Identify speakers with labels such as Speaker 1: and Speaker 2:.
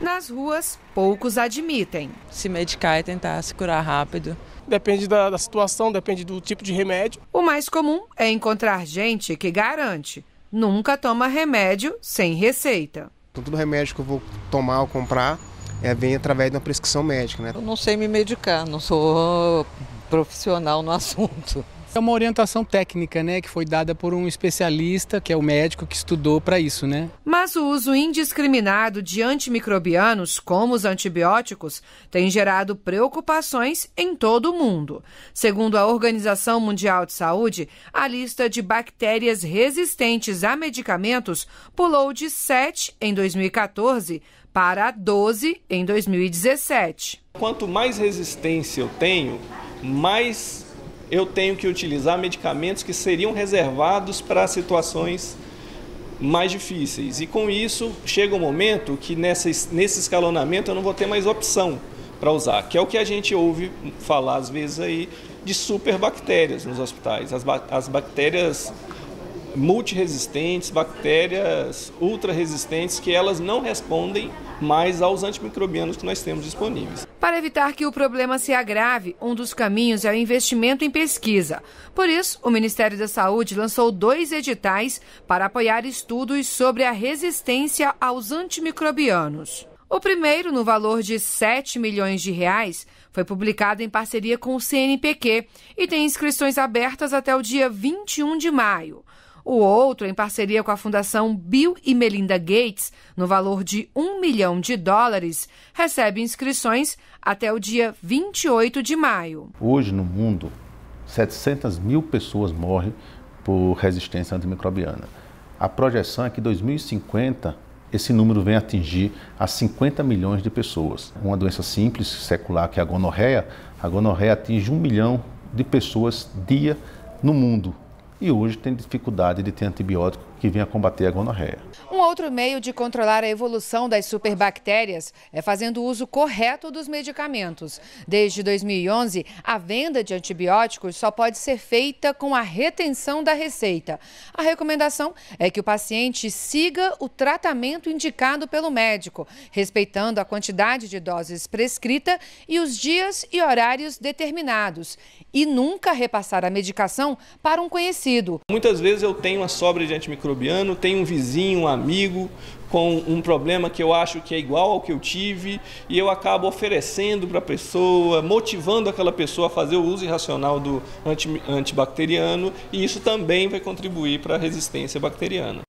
Speaker 1: Nas ruas, poucos admitem. Se medicar e tentar se curar rápido. Depende da, da situação, depende do tipo de remédio. O mais comum é encontrar gente que garante: nunca toma remédio sem receita.
Speaker 2: Então, todo remédio que eu vou tomar ou comprar é, vem através de uma prescrição médica. Né? Eu
Speaker 1: não sei me medicar, não sou
Speaker 3: profissional no assunto. É uma orientação técnica, né, que foi dada por um especialista, que é o médico que estudou para isso, né?
Speaker 1: Mas o uso indiscriminado de antimicrobianos, como os antibióticos, tem gerado preocupações em todo o mundo. Segundo a Organização Mundial de Saúde, a lista de bactérias resistentes a medicamentos pulou de 7 em 2014 para 12 em 2017.
Speaker 3: Quanto mais resistência eu tenho, mais eu tenho que utilizar medicamentos que seriam reservados para situações mais difíceis. E com isso, chega um momento que nessa, nesse escalonamento eu não vou ter mais opção para usar, que é o que a gente ouve falar às vezes aí de superbactérias nos hospitais. As, as bactérias multiresistentes, bactérias ultraresistentes que elas não respondem mais aos antimicrobianos que nós temos disponíveis.
Speaker 1: Para evitar que o problema se agrave, um dos caminhos é o investimento em pesquisa. Por isso, o Ministério da Saúde lançou dois editais para apoiar estudos sobre a resistência aos antimicrobianos. O primeiro, no valor de 7 milhões de reais, foi publicado em parceria com o CNPq e tem inscrições abertas até o dia 21 de maio o outro em parceria com a Fundação Bill e Melinda Gates, no valor de um milhão de dólares, recebe inscrições até o dia 28 de maio.
Speaker 2: Hoje, no mundo, 700 mil pessoas morrem por resistência antimicrobiana. A projeção é que 2050 esse número vem atingir a 50 milhões de pessoas. Uma doença simples, secular, que é a gonorreia, a gonorreia atinge um milhão de pessoas dia no mundo e hoje tem dificuldade de ter antibiótico que vinha combater a gonorreia.
Speaker 1: Um outro meio de controlar a evolução das superbactérias é fazendo uso correto dos medicamentos. Desde 2011, a venda de antibióticos só pode ser feita com a retenção da receita. A recomendação é que o paciente siga o tratamento indicado pelo médico, respeitando a quantidade de doses prescrita e os dias e horários determinados, e nunca repassar a medicação para um conhecido.
Speaker 3: Muitas vezes eu tenho uma sobra de antimicrobianos tem um vizinho, um amigo com um problema que eu acho que é igual ao que eu tive e eu acabo oferecendo para a pessoa, motivando aquela pessoa a fazer o uso irracional do anti, antibacteriano e isso também vai contribuir para a resistência bacteriana.